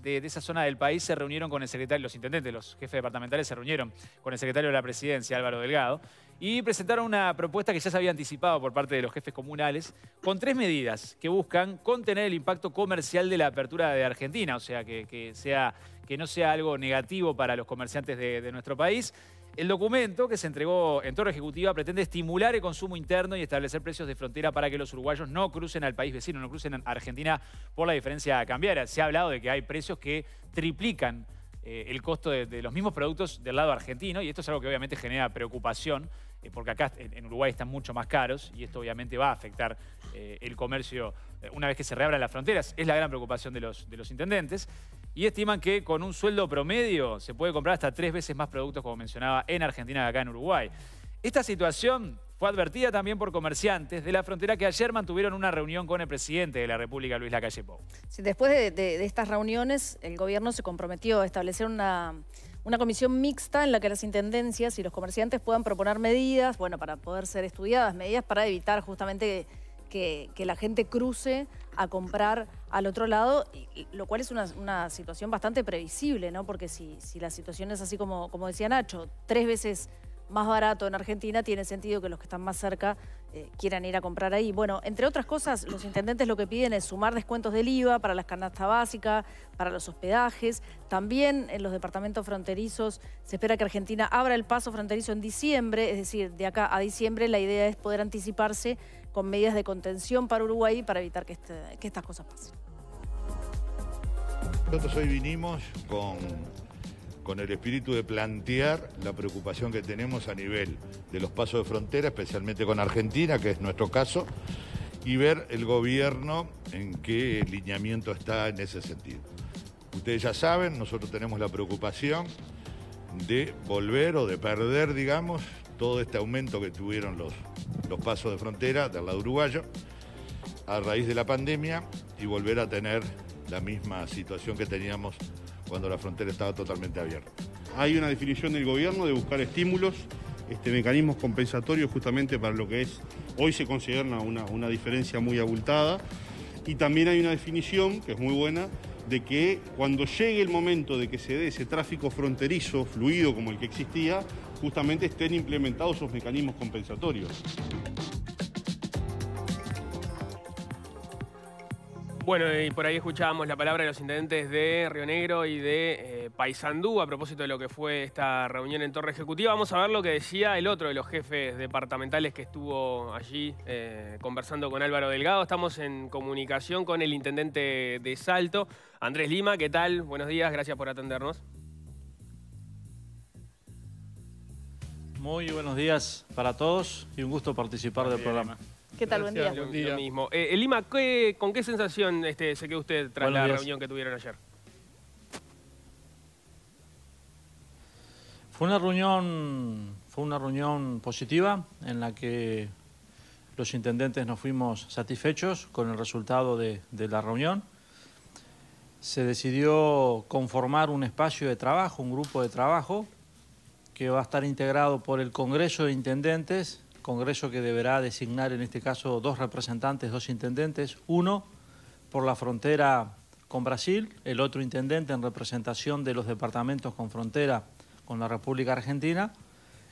de, esa zona del país se reunieron con el secretario, los intendentes, los jefes departamentales se reunieron con el secretario de la presidencia, Álvaro Delgado, y presentaron una propuesta que ya se había anticipado por parte de los jefes comunales, con tres medidas que buscan contener el impacto comercial de la apertura de Argentina, o sea, que, sea, que no sea algo negativo para los comerciantes de nuestro país el documento que se entregó en Torre Ejecutiva pretende estimular el consumo interno y establecer precios de frontera para que los uruguayos no crucen al país vecino, no crucen a Argentina por la diferencia cambiaria. Se ha hablado de que hay precios que triplican eh, el costo de, los mismos productos del lado argentino y esto es algo que obviamente genera preocupación eh, porque acá en, Uruguay están mucho más caros y esto obviamente va a afectar eh, el comercio una vez que se reabran las fronteras. Es la gran preocupación de los intendentes y estiman que con un sueldo promedio se puede comprar hasta tres veces más productos, como mencionaba, en Argentina que acá en Uruguay. Esta situación fue advertida también por comerciantes de la frontera que ayer mantuvieron una reunión con el presidente de la República, Luis Lacalle Pou. después de, estas reuniones, el gobierno se comprometió a establecer una, una comisión mixta en la que las intendencias y los comerciantes puedan proponer medidas, bueno, para poder ser estudiadas, medidas para evitar justamente que, la gente cruce a comprar al otro lado, lo cual es una, situación bastante previsible, ¿no? Porque si, la situación es así como, decía Nacho, tres veces más barato en Argentina, tiene sentido que los que están más cerca eh, quieran ir a comprar ahí. Bueno, entre otras cosas, los intendentes lo que piden es sumar descuentos del IVA para las canastas básicas, para los hospedajes. También en los departamentos fronterizos se espera que Argentina abra el paso fronterizo en diciembre, es decir, de acá a diciembre la idea es poder anticiparse con medidas de contención para Uruguay para evitar este, que, estas cosas pasen. Nosotros hoy vinimos con, con el espíritu de plantear la preocupación que tenemos a nivel de los pasos de frontera, especialmente con Argentina, que es nuestro caso, y ver el gobierno en qué lineamiento está en ese sentido. Ustedes ya saben, nosotros tenemos la preocupación de volver o de perder, digamos, todo este aumento que tuvieron los, los pasos de frontera del lado uruguayo a raíz de la pandemia y volver a tener la misma situación que teníamos cuando la frontera estaba totalmente abierta. Hay una definición del gobierno de buscar estímulos, este, mecanismos compensatorios justamente para lo que es, hoy se considera una, una diferencia muy abultada, y también hay una definición, que es muy buena, de que cuando llegue el momento de que se dé ese tráfico fronterizo fluido como el que existía, justamente estén implementados esos mecanismos compensatorios. Bueno, y por ahí escuchábamos la palabra de los intendentes de Río Negro y de paisandú eh, Paysandú a propósito de lo que fue esta reunión en Torre Ejecutiva. Vamos a ver lo que decía el otro de los jefes departamentales que estuvo allí eh, conversando con Álvaro Delgado. Estamos en comunicación con el intendente de Salto, Andrés Lima. ¿Qué tal? Buenos días, gracias por atendernos. Muy buenos días para todos y un gusto participar del programa. ¿Qué tal? buen día. Eh, eh, Lima, ¿con qué sensación este, se quedó usted tras la reunión que tuvieron ayer? Fue una reunión, fue una reunión positiva en la que los intendentes nos fuimos satisfechos con el resultado de la reunión. Se decidió conformar un espacio de trabajo, un grupo de trabajo que va a estar integrado por el Congreso de Intendentes, Congreso que deberá designar en este caso dos representantes, dos intendentes, uno por la frontera con Brasil, el otro intendente en representación de los departamentos con frontera con la República Argentina.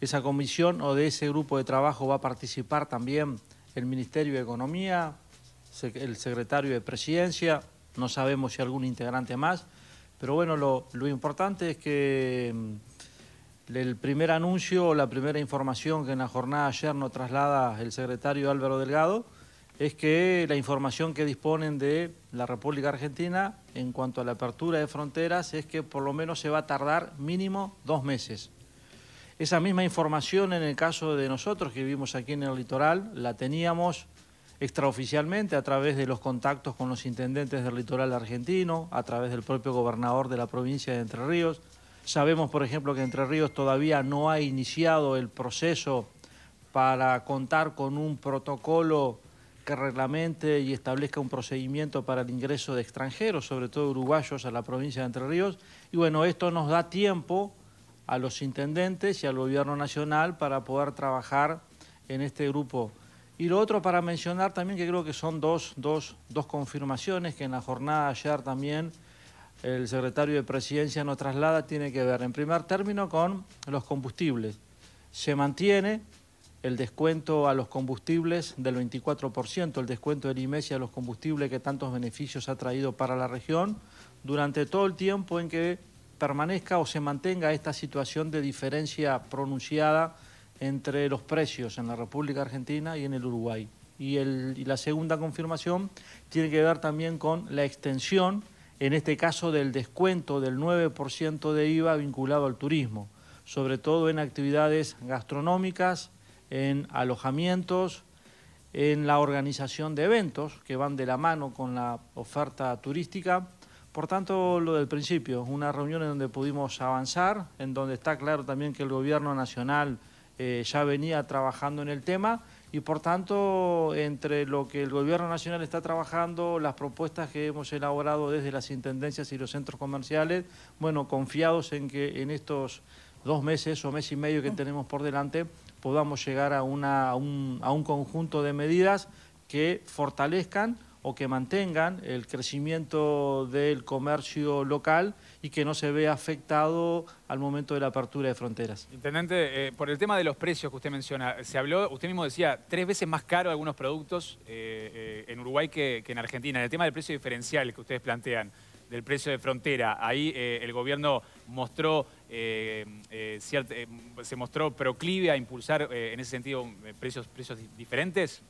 Esa comisión o de ese grupo de trabajo va a participar también el Ministerio de Economía, el secretario de Presidencia, no sabemos si algún integrante más, pero bueno, lo, importante es que mm, el primer anuncio la primera información que en la jornada ayer nos traslada el secretario Álvaro Delgado es que la información que disponen de la República Argentina en cuanto a la apertura de fronteras es que por lo menos se va a tardar mínimo dos meses. Esa misma información en el caso de nosotros que vivimos aquí en el litoral la teníamos extraoficialmente a través de los contactos con los intendentes del litoral argentino, a través del propio gobernador de la provincia de Entre Ríos, Sabemos, por ejemplo, que Entre Ríos todavía no ha iniciado el proceso para contar con un protocolo que reglamente y establezca un procedimiento para el ingreso de extranjeros, sobre todo uruguayos, a la provincia de Entre Ríos. Y bueno, esto nos da tiempo a los intendentes y al gobierno nacional para poder trabajar en este grupo. Y lo otro para mencionar también, que creo que son dos, dos, confirmaciones que en la jornada ayer también el secretario de Presidencia nos traslada tiene que ver, en primer término, con los combustibles. Se mantiene el descuento a los combustibles del 24%, el descuento del IMESI a los combustibles que tantos beneficios ha traído para la región, durante todo el tiempo en que permanezca o se mantenga esta situación de diferencia pronunciada entre los precios en la República Argentina y en el Uruguay. Y, y la segunda confirmación tiene que ver también con la extensión en este caso del descuento del 9% de IVA vinculado al turismo, sobre todo en actividades gastronómicas, en alojamientos, en la organización de eventos que van de la mano con la oferta turística. Por tanto, lo del principio, una reunión en donde pudimos avanzar, en donde está claro también que el Gobierno Nacional eh, ya venía trabajando en el tema y por tanto entre lo que el gobierno nacional está trabajando, las propuestas que hemos elaborado desde las intendencias y los centros comerciales, bueno, confiados en que en estos dos meses o mes y medio que mm. tenemos por delante podamos llegar a, una, a un conjunto de medidas que fortalezcan o que mantengan el crecimiento del comercio local y que no se vea afectado al momento de la apertura de fronteras. Intendente, eh, por el tema de los precios que usted menciona, se habló, usted mismo decía, tres veces más caro algunos productos eh, eh, en Uruguay que, en Argentina. En el tema del precio diferencial que ustedes plantean, del precio de frontera, ahí el gobierno mostró, se mostró proclive a impulsar en ese sentido precios, precios diferentes.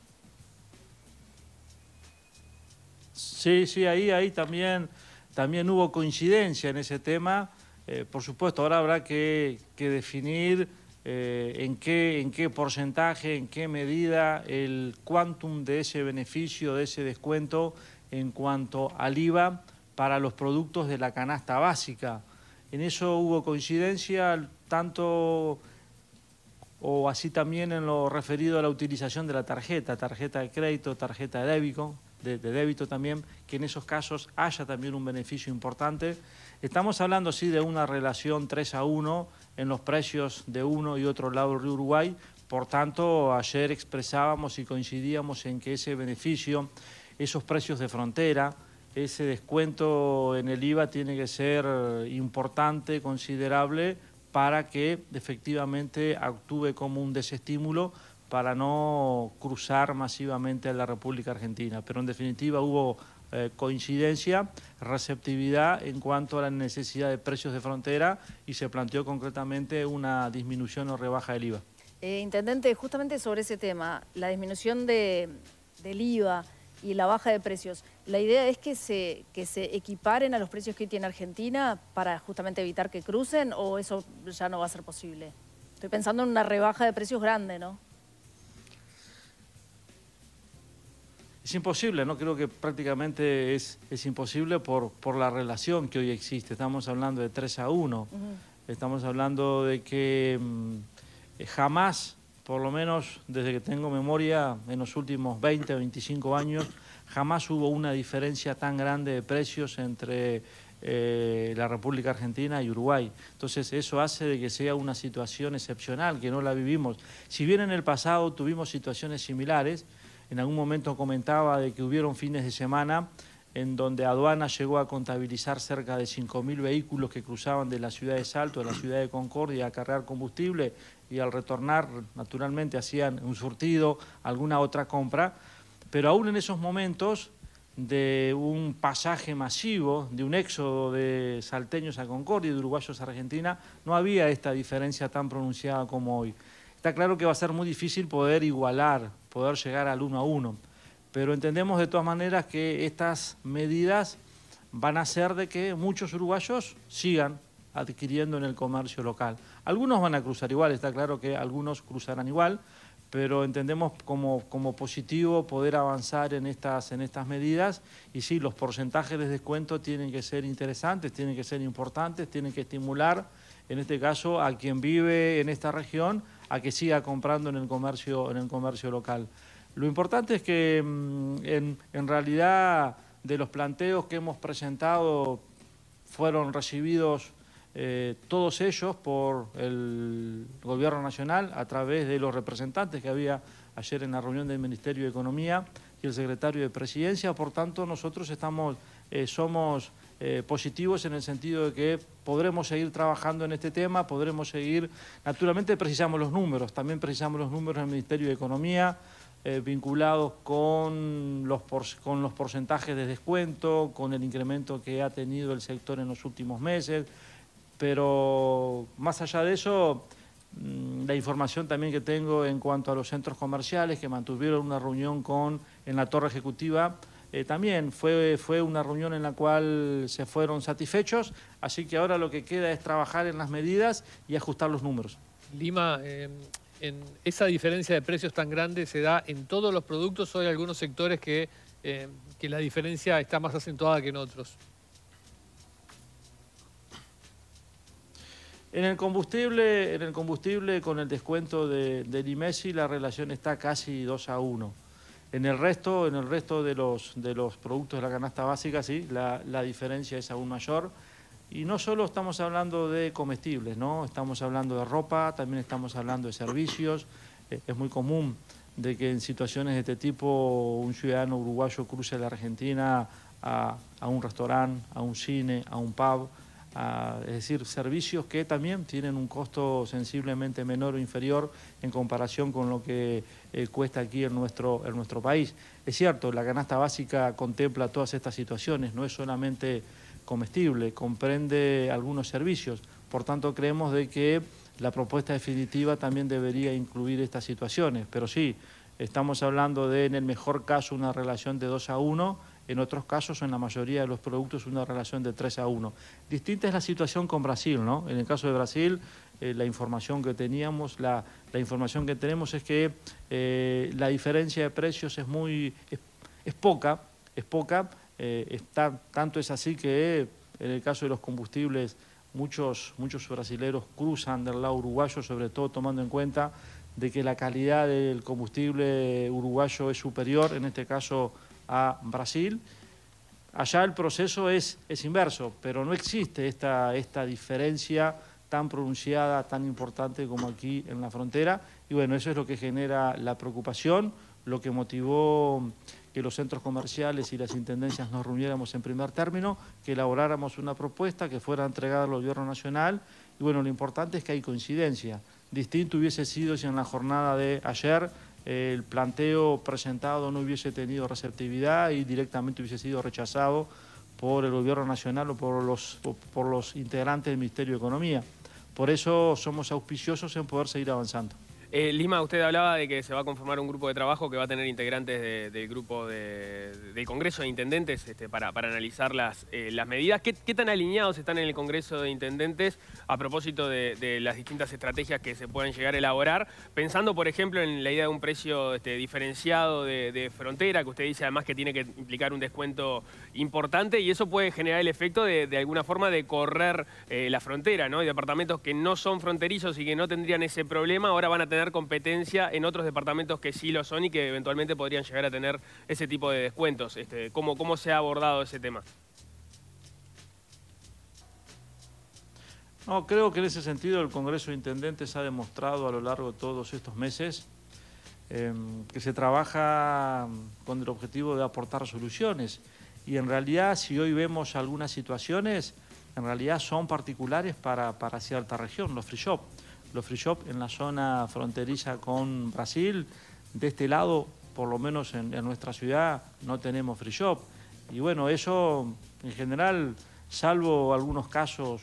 Sí, sí, ahí, ahí también, también hubo coincidencia en ese tema. Eh, por supuesto, ahora habrá que, definir eh, en, qué, en qué porcentaje, en qué medida el quantum de ese beneficio, de ese descuento en cuanto al IVA para los productos de la canasta básica. En eso hubo coincidencia, tanto o así también en lo referido a la utilización de la tarjeta, tarjeta de crédito, tarjeta de débito de, débito también, que en esos casos haya también un beneficio importante. Estamos hablando sí de una relación 3 a 1 en los precios de uno y otro lado del río Uruguay, por tanto ayer expresábamos y coincidíamos en que ese beneficio, esos precios de frontera, ese descuento en el IVA tiene que ser importante, considerable, para que efectivamente actúe como un desestímulo para no cruzar masivamente a la República Argentina. Pero en definitiva hubo eh, coincidencia, receptividad en cuanto a la necesidad de precios de frontera y se planteó concretamente una disminución o rebaja del IVA. Eh, intendente, justamente sobre ese tema, la disminución del IVA y la baja de precios, ¿la idea es que se, que se equiparen a los precios que tiene Argentina para justamente evitar que crucen o eso ya no va a ser posible? Estoy pensando en una rebaja de precios grande, ¿no? es imposible, ¿no? Creo que prácticamente es, imposible por, por la relación que hoy existe. Estamos hablando de 3 a 1. Estamos hablando de que mm, jamás, por lo menos desde que tengo memoria, en los últimos 20, 25 años, jamás hubo una diferencia tan grande de precios entre eh, la República Argentina y Uruguay. Entonces eso hace de que sea una situación excepcional, que no la vivimos. Si bien en el pasado tuvimos situaciones similares, en algún momento comentaba de que hubieron fines de semana en donde aduana llegó a contabilizar cerca de 5.000 vehículos que cruzaban de la ciudad de Salto a la ciudad de Concordia a cargar combustible y al retornar naturalmente hacían un surtido, alguna otra compra, pero aún en esos momentos de un pasaje masivo, de un éxodo de salteños a Concordia y de uruguayos a Argentina, no había esta diferencia tan pronunciada como hoy. Está claro que va a ser muy difícil poder igualar poder llegar al uno a uno. Pero entendemos de todas maneras que estas medidas van a hacer de que muchos uruguayos sigan adquiriendo en el comercio local. Algunos van a cruzar igual, está claro que algunos cruzarán igual, pero entendemos como, positivo poder avanzar en estas, en estas medidas y sí, los porcentajes de descuento tienen que ser interesantes, tienen que ser importantes, tienen que estimular en este caso, a quien vive en esta región, a que siga comprando en el comercio, en el comercio local. Lo importante es que mm, en, realidad de los planteos que hemos presentado fueron recibidos eh, todos ellos por el Gobierno Nacional a través de los representantes que había ayer en la reunión del Ministerio de Economía y el Secretario de Presidencia. Por tanto, nosotros estamos, eh, somos eh, positivos en el sentido de que podremos seguir trabajando en este tema, podremos seguir, naturalmente precisamos los números, también precisamos los números del Ministerio de Economía, eh, vinculados con los, con los porcentajes de descuento, con el incremento que ha tenido el sector en los últimos meses, pero más allá de eso, mm, la información también que tengo en cuanto a los centros comerciales que mantuvieron una reunión con, en la torre ejecutiva eh, también fue, una reunión en la cual se fueron satisfechos, así que ahora lo que queda es trabajar en las medidas y ajustar los números. Lima, eh, en esa diferencia de precios tan grande se da en todos los productos o hay algunos sectores que, eh, que la diferencia está más acentuada que en otros. En el combustible, en el combustible con el descuento de, del IMESI e la relación está casi 2 a 1. En el resto, en el resto de, los, productos de la canasta básica, sí, la, la diferencia es aún mayor. Y no solo estamos hablando de comestibles, ¿no? Estamos hablando de ropa, también estamos hablando de servicios. Eh, es muy común de que en situaciones de este tipo un ciudadano uruguayo cruce la Argentina a, a un restaurante, a un cine, a un pub es decir, servicios que también tienen un costo sensiblemente menor o inferior en comparación con lo que eh, cuesta aquí en nuestro, en nuestro país. Es cierto, la canasta básica contempla todas estas situaciones, no es solamente comestible, comprende algunos servicios. Por tanto, creemos de que la propuesta definitiva también debería incluir estas situaciones. Pero sí, estamos hablando de, en el mejor caso, una relación de 2 a 1 en otros casos, en la mayoría de los productos, una relación de 3 a 1. Distinta es la situación con Brasil, ¿no? En el caso de Brasil, eh, la información que teníamos, la, información que tenemos es que eh, la diferencia de precios es muy, es, poca, es poca, eh, tanto es así que en el caso de los combustibles, muchos, muchos brasileros cruzan del lado uruguayo, sobre todo tomando en cuenta de que la calidad del combustible uruguayo es superior, en este caso a Brasil. Allá el proceso es, es inverso, pero no existe esta, esta diferencia tan pronunciada, tan importante como aquí en la frontera. Y bueno, eso es lo que genera la preocupación, lo que motivó que los centros comerciales y las intendencias nos reuniéramos en primer término, que elaboráramos una propuesta que fuera entregada al gobierno nacional. Y bueno, lo importante es que hay coincidencia. Distinto hubiese sido si en la jornada de ayer el planteo presentado no hubiese tenido receptividad y directamente hubiese sido rechazado por el Gobierno Nacional o por los, por los integrantes del Ministerio de Economía. Por eso somos auspiciosos en poder seguir avanzando. Eh, Lima, usted hablaba de que se va a conformar un grupo de trabajo que va a tener integrantes del grupo de, del Congreso de Intendentes este, para, analizar las, eh, medidas. ¿Qué, tan alineados están en el Congreso de Intendentes a propósito de, las distintas estrategias que se puedan llegar a elaborar? Pensando, por ejemplo, en la idea de un precio este, diferenciado de, frontera, que usted dice además que tiene que implicar un descuento importante y eso puede generar el efecto de, alguna forma de correr eh, la frontera, ¿no? Y departamentos que no son fronterizos y que no tendrían ese problema ahora van a tener competencia en otros departamentos que sí lo son y que eventualmente podrían llegar a tener ese tipo de descuentos. Este, ¿cómo, ¿Cómo se ha abordado ese tema? No, creo que en ese sentido el Congreso de Intendentes ha demostrado a lo largo de todos estos meses em, que se trabaja con el objetivo de aportar soluciones. Y en realidad, si hoy vemos algunas situaciones, en realidad son particulares para, cierta región, los free shops, los free shop en la zona fronteriza con Brasil. De este lado, por lo menos en, nuestra ciudad, no tenemos free shop. Y bueno, eso en general, salvo algunos casos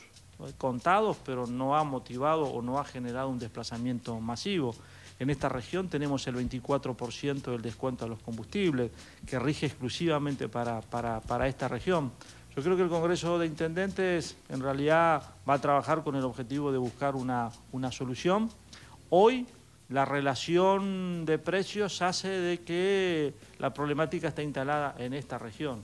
contados, pero no ha motivado o no ha generado un desplazamiento masivo. En esta región tenemos el 24% del descuento a los combustibles, que rige exclusivamente para esta región. Yo creo que el Congreso de Intendentes en realidad va a trabajar con el objetivo de buscar una, solución. Hoy la relación de precios hace de que la problemática está instalada en esta región,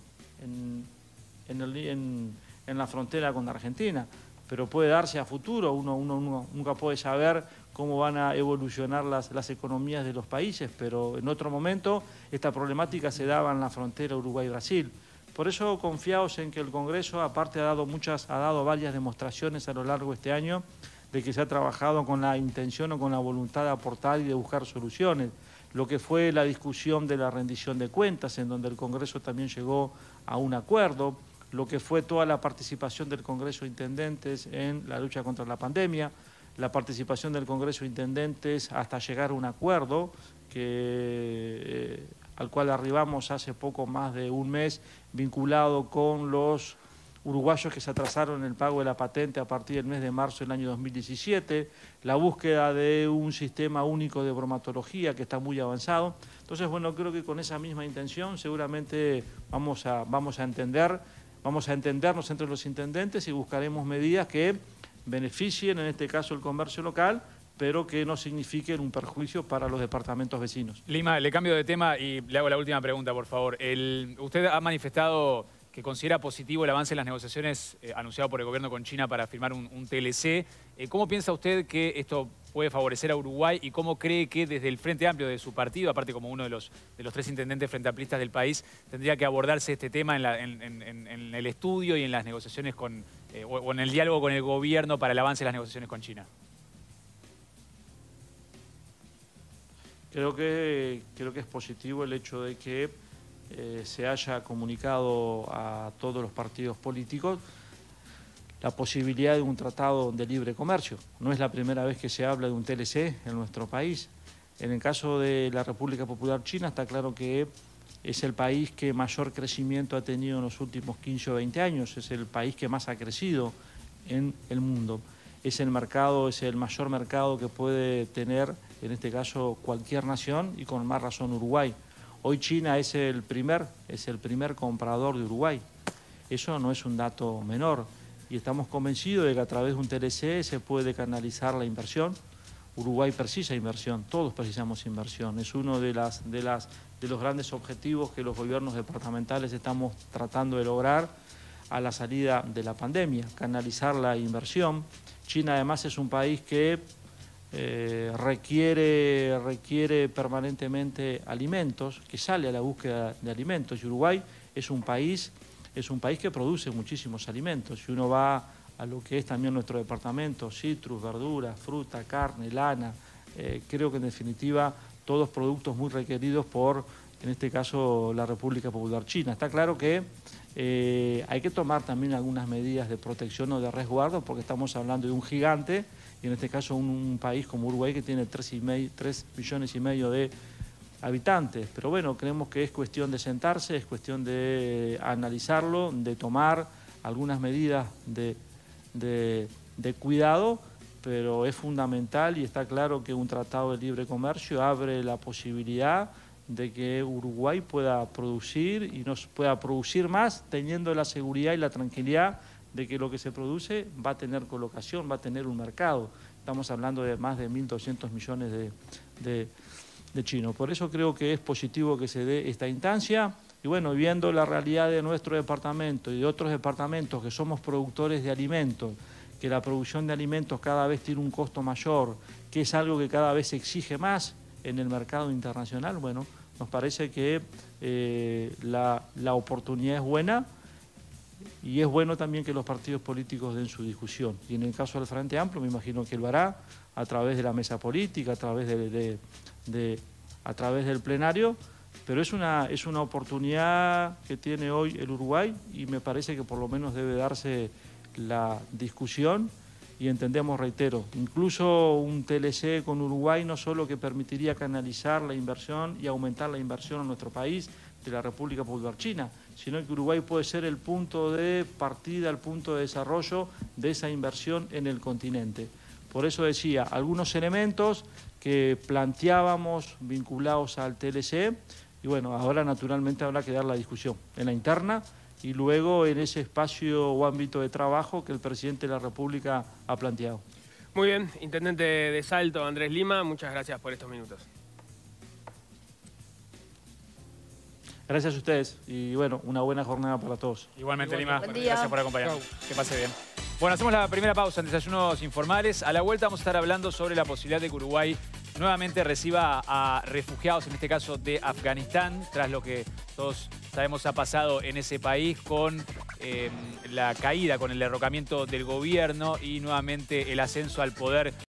en, la frontera con Argentina, pero puede darse a futuro, uno, nunca puede saber cómo van a evolucionar las, las, economías de los países, pero en otro momento esta problemática se daba en la frontera Uruguay-Brasil. Por eso confiaos en que el Congreso, aparte ha dado muchas, ha dado varias demostraciones a lo largo de este año de que se ha trabajado con la intención o con la voluntad de aportar y de buscar soluciones. Lo que fue la discusión de la rendición de cuentas, en donde el Congreso también llegó a un acuerdo, lo que fue toda la participación del Congreso de Intendentes en la lucha contra la pandemia, la participación del Congreso de Intendentes hasta llegar a un acuerdo que eh, al cual arribamos hace poco más de un mes, vinculado con los uruguayos que se atrasaron en el pago de la patente a partir del mes de marzo del año 2017, la búsqueda de un sistema único de bromatología que está muy avanzado. Entonces, bueno, creo que con esa misma intención seguramente vamos a, vamos a entender, vamos a entendernos entre los intendentes y buscaremos medidas que beneficien en este caso el comercio local, pero que no signifiquen un perjuicio para los departamentos vecinos. Lima, le cambio de tema y le hago la última pregunta, por favor. usted ha manifestado que considera positivo el avance en las negociaciones eh, anunciado por el gobierno con China para firmar un, TLC. Eh, ¿Cómo piensa usted que esto puede favorecer a Uruguay y cómo cree que desde el Frente Amplio de su partido, aparte como uno de los, de los tres intendentes frente amplistas del país, tendría que abordarse este tema en, el estudio y en las negociaciones con, eh, o, o en el diálogo con el gobierno para el avance de las negociaciones con China? Creo que, creo que es positivo el hecho de que eh, se haya comunicado a todos los partidos políticos la posibilidad de un tratado de libre comercio. No es la primera vez que se habla de un TLC en nuestro país. En el caso de la República Popular China está claro que es el país que mayor crecimiento ha tenido en los últimos 15 o 20 años, es el país que más ha crecido en el mundo. Es el mercado, es el mayor mercado que puede tener en este caso cualquier nación y con más razón Uruguay. Hoy China es el primer, es el primer comprador de Uruguay. Eso no es un dato menor y estamos convencidos de que a través de un TLC se puede canalizar la inversión. Uruguay precisa inversión, todos precisamos inversión. Es uno de, las, de, las, de los grandes objetivos que los gobiernos departamentales estamos tratando de lograr a la salida de la pandemia, canalizar la inversión. China además es un país que eh, requiere, requiere permanentemente alimentos, que sale a la búsqueda de alimentos. Y Uruguay es un país, es un país que produce muchísimos alimentos. Si uno va a lo que es también nuestro departamento, citrus, verduras, fruta, carne, lana, eh, creo que en definitiva todos productos muy requeridos por, en este caso, la República Popular China. Está claro que eh, hay que tomar también algunas medidas de protección o de resguardo porque estamos hablando de un gigante y en este caso un, país como Uruguay que tiene 3, millones y medio de habitantes. Pero bueno, creemos que es cuestión de sentarse, es cuestión de analizarlo, de tomar algunas medidas de, de cuidado, pero es fundamental y está claro que un tratado de libre comercio abre la posibilidad de que Uruguay pueda producir y nos pueda producir más teniendo la seguridad y la tranquilidad de que lo que se produce va a tener colocación, va a tener un mercado. Estamos hablando de más de 1.200 millones de, de chinos. Por eso creo que es positivo que se dé esta instancia. Y bueno, viendo la realidad de nuestro departamento y de otros departamentos que somos productores de alimentos, que la producción de alimentos cada vez tiene un costo mayor, que es algo que cada vez se exige más, en el mercado internacional. Bueno, nos parece que eh, la, oportunidad es buena y es bueno también que los partidos políticos den su discusión. Y en el caso del Frente Amplio, me imagino que lo hará a través de la mesa política, a través, de, a través del plenario, pero es una, es una oportunidad que tiene hoy el Uruguay y me parece que por lo menos debe darse la discusión y entendemos, reitero, incluso un TLC con Uruguay no solo que permitiría canalizar la inversión y aumentar la inversión en nuestro país de la República Popular China, sino que Uruguay puede ser el punto de partida, el punto de desarrollo de esa inversión en el continente. Por eso decía, algunos elementos que planteábamos vinculados al TLC, y bueno, ahora naturalmente habrá que dar la discusión en la interna y luego en ese espacio o ámbito de trabajo que el presidente de la República ha planteado. Muy bien, Intendente de Salto, Andrés Lima, muchas gracias por estos minutos. Gracias a ustedes y bueno, una buena jornada para todos. Igualmente, Lima, gracias por acompañarnos. Que pase bien. Bueno, hacemos la primera pausa en Desayunos Informales. A la vuelta vamos a estar hablando sobre la posibilidad de que Uruguay nuevamente reciba a refugiados, en este caso de Afganistán, tras lo que todos sabemos ha pasado en ese país con em, la caída, con el derrocamiento del gobierno y nuevamente el ascenso al poder.